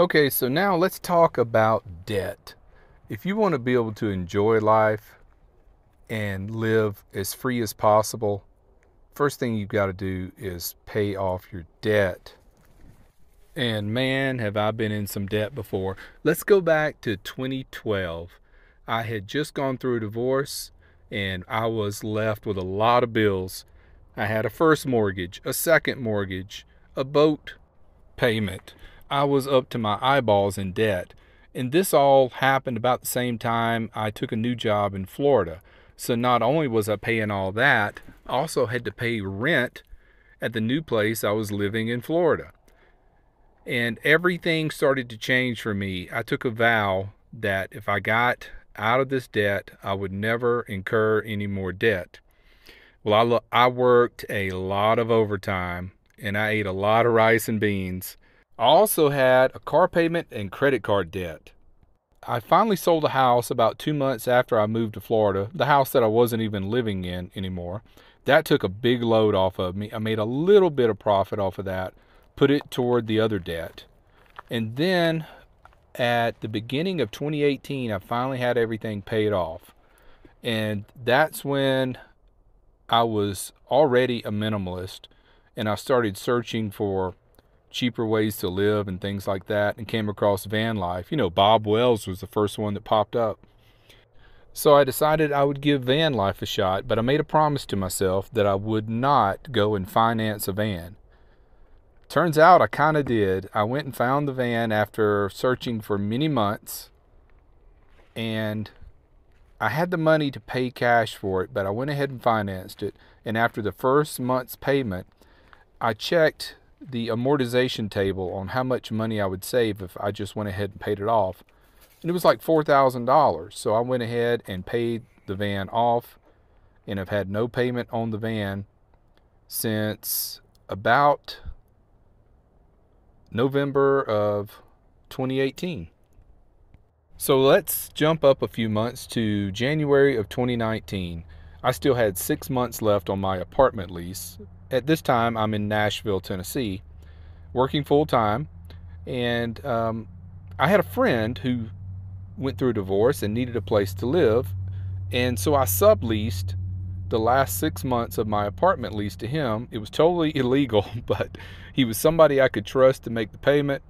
Okay, so now let's talk about debt. If you want to be able to enjoy life and live as free as possible, first thing you've got to do is pay off your debt. And man, have I been in some debt before. Let's go back to 2012. I had just gone through a divorce and I was left with a lot of bills. I had a first mortgage, a second mortgage, a boat payment I was up to my eyeballs in debt. And this all happened about the same time I took a new job in Florida. So not only was I paying all that, I also had to pay rent at the new place I was living in Florida. And everything started to change for me. I took a vow that if I got out of this debt, I would never incur any more debt. Well, I, lo- I worked a lot of overtime and I ate a lot of rice and beans I also had a car payment and credit card debt. I finally sold the house about two months after I moved to Florida, the house that I wasn't even living in anymore. That took a big load off of me. I made a little bit of profit off of that, put it toward the other debt. And then at the beginning of 2018, I finally had everything paid off. And that's when I was already a minimalist and I started searching for cheaper ways to live and things like that and came across van life. You know, Bob Wells was the first one that popped up. So I decided I would give van life a shot, but I made a promise to myself that I would not go and finance a van. Turns out I kind of did. I went and found the van after searching for many months and I had the money to pay cash for it, but I went ahead and financed it. And after the first month's payment, I checked the amortization table on how much money I would save if I just went ahead and paid it off. And it was like $4,000. So I went ahead and paid the van off and have had no payment on the van since about November of 2018. So let's jump up a few months to January of 2019. I still had six months left on my apartment lease at this time, I'm in Nashville, Tennessee, working full time. And um, I had a friend who went through a divorce and needed a place to live. And so I subleased the last six months of my apartment lease to him. It was totally illegal, but he was somebody I could trust to make the payment.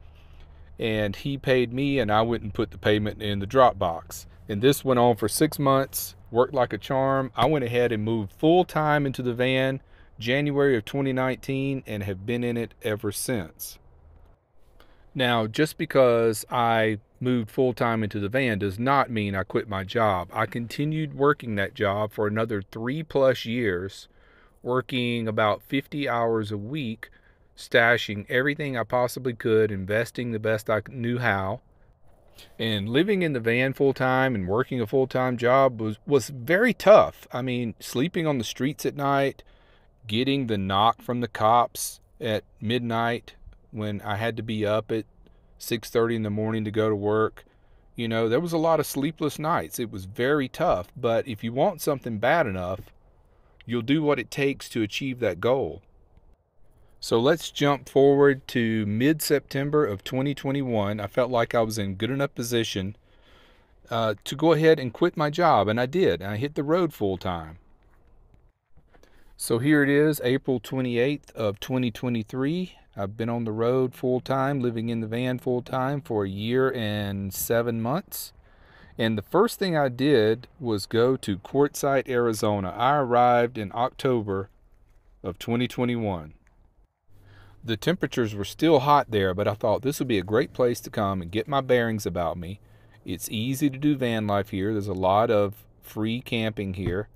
And he paid me, and I went and put the payment in the Dropbox. And this went on for six months, worked like a charm. I went ahead and moved full time into the van January of 2019 and have been in it ever since. Now, just because I moved full time into the van does not mean I quit my job. I continued working that job for another three plus years, working about 50 hours a week, stashing everything I possibly could, investing the best I knew how. And living in the van full time and working a full time job was, was very tough. I mean, sleeping on the streets at night, getting the knock from the cops at midnight when I had to be up at 6:30 in the morning to go to work. You know, there was a lot of sleepless nights. It was very tough, but if you want something bad enough, you'll do what it takes to achieve that goal. So let's jump forward to mid-September of 2021. I felt like I was in good enough position uh, to go ahead and quit my job, and I did. And I hit the road full time. So here it is, April 28th of 2023. I've been on the road full time, living in the van full time for a year and seven months. And the first thing I did was go to Quartzsite, Arizona. I arrived in October of 2021. The temperatures were still hot there, but I thought this would be a great place to come and get my bearings about me. It's easy to do van life here. There's a lot of free camping here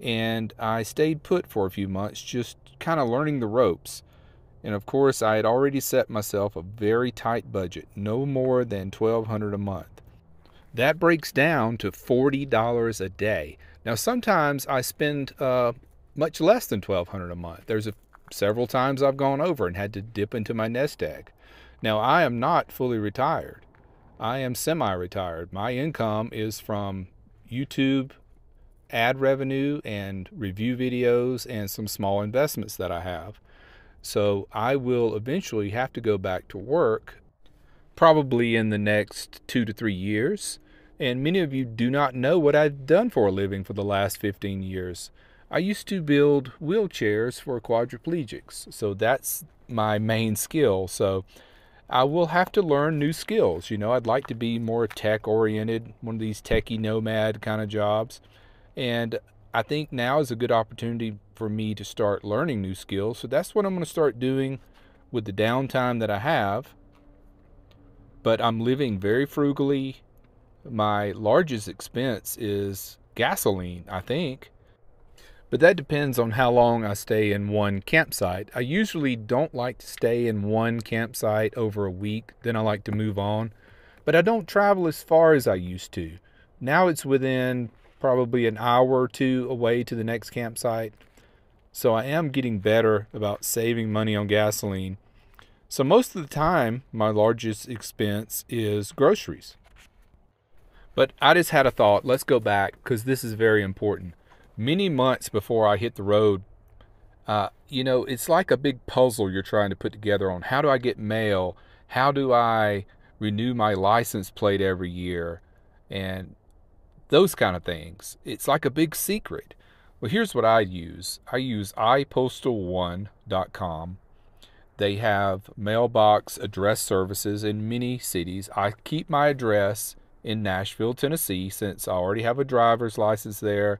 and I stayed put for a few months, just kind of learning the ropes. And of course, I had already set myself a very tight budget, no more than 1200 a month. That breaks down to $40 a day. Now, sometimes I spend uh, much less than 1200 a month. There's a, several times I've gone over and had to dip into my nest egg. Now, I am not fully retired. I am semi-retired. My income is from YouTube ad revenue and review videos and some small investments that I have. So I will eventually have to go back to work probably in the next two to three years. And many of you do not know what I've done for a living for the last 15 years. I used to build wheelchairs for quadriplegics. So that's my main skill. So I will have to learn new skills. You know, I'd like to be more tech oriented, one of these techie nomad kind of jobs. And I think now is a good opportunity for me to start learning new skills. So that's what I'm going to start doing with the downtime that I have. But I'm living very frugally. My largest expense is gasoline, I think. But that depends on how long I stay in one campsite. I usually don't like to stay in one campsite over a week, then I like to move on. But I don't travel as far as I used to. Now it's within probably an hour or two away to the next campsite. So I am getting better about saving money on gasoline. So most of the time, my largest expense is groceries. But I just had a thought. Let's go back because this is very important. Many months before I hit the road, uh, you know, it's like a big puzzle you're trying to put together on how do I get mail? How do I renew my license plate every year? And those kind of things. It's like a big secret. Well, here's what I use I use ipostal1.com. They have mailbox address services in many cities. I keep my address in Nashville, Tennessee, since I already have a driver's license there.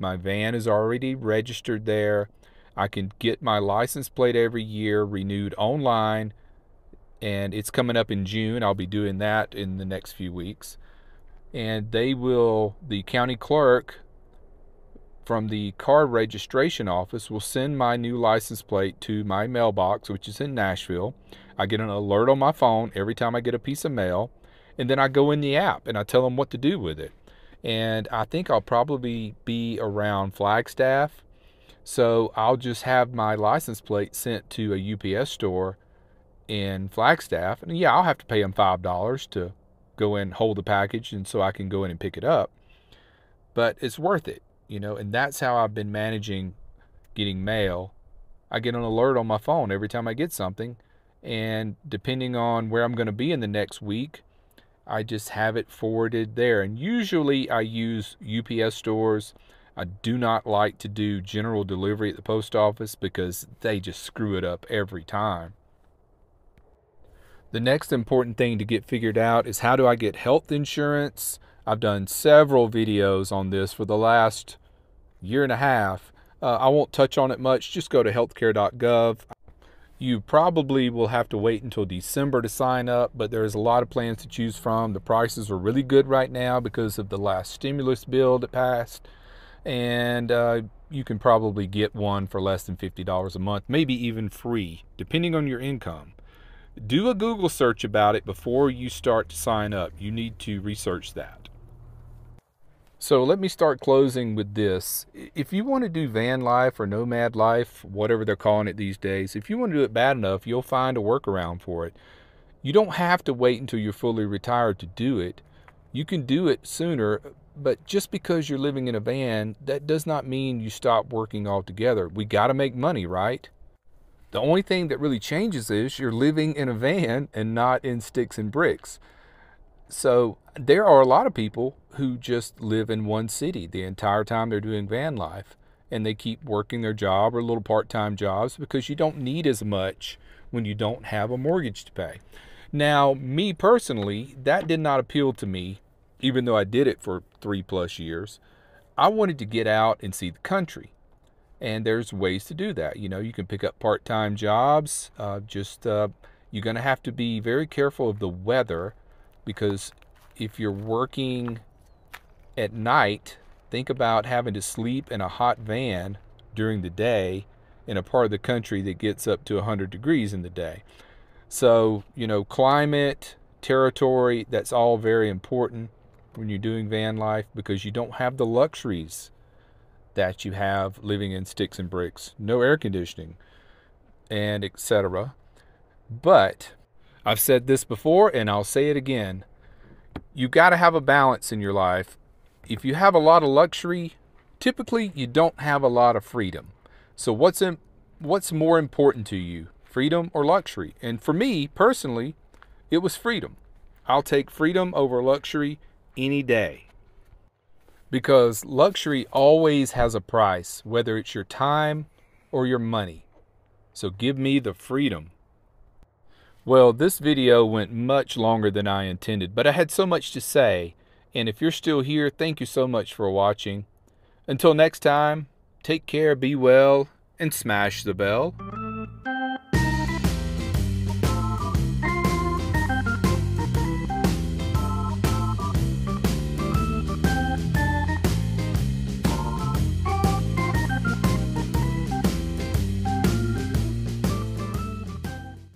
My van is already registered there. I can get my license plate every year renewed online, and it's coming up in June. I'll be doing that in the next few weeks and they will, the county clerk from the car registration office will send my new license plate to my mailbox, which is in Nashville. I get an alert on my phone every time I get a piece of mail, and then I go in the app and I tell them what to do with it. And I think I'll probably be around Flagstaff, so I'll just have my license plate sent to a UPS store in Flagstaff. And yeah, I'll have to pay them $5 to go and hold the package and so I can go in and pick it up. But it's worth it, you know, and that's how I've been managing getting mail. I get an alert on my phone every time I get something. And depending on where I'm going to be in the next week, I just have it forwarded there. And usually I use UPS stores. I do not like to do general delivery at the post office because they just screw it up every time. The next important thing to get figured out is how do I get health insurance? I've done several videos on this for the last year and a half. Uh, I won't touch on it much. Just go to healthcare.gov. You probably will have to wait until December to sign up, but there's a lot of plans to choose from. The prices are really good right now because of the last stimulus bill that passed. And uh, you can probably get one for less than $50 a month, maybe even free, depending on your income do a Google search about it before you start to sign up. You need to research that. So let me start closing with this. If you want to do van life or nomad life, whatever they're calling it these days, if you want to do it bad enough, you'll find a workaround for it. You don't have to wait until you're fully retired to do it. You can do it sooner, but just because you're living in a van, that does not mean you stop working altogether. We got to make money, right? The only thing that really changes is you're living in a van and not in sticks and bricks. So there are a lot of people who just live in one city the entire time they're doing van life and they keep working their job or little part time jobs because you don't need as much when you don't have a mortgage to pay. Now, me personally, that did not appeal to me, even though I did it for three plus years. I wanted to get out and see the country and there's ways to do that. You know, you can pick up part-time jobs. Uh, just uh, you're going to have to be very careful of the weather because if you're working at night, think about having to sleep in a hot van during the day in a part of the country that gets up to 100 degrees in the day. So, you know, climate, territory, that's all very important when you're doing van life because you don't have the luxuries that you have living in sticks and bricks, no air conditioning, and etc. But I've said this before and I'll say it again. You got to have a balance in your life. If you have a lot of luxury, typically you don't have a lot of freedom. So what's in, what's more important to you, freedom or luxury? And for me personally, it was freedom. I'll take freedom over luxury any day because luxury always has a price, whether it's your time or your money. So give me the freedom. Well, this video went much longer than I intended, but I had so much to say. And if you're still here, thank you so much for watching. Until next time, take care, be well, and smash the bell.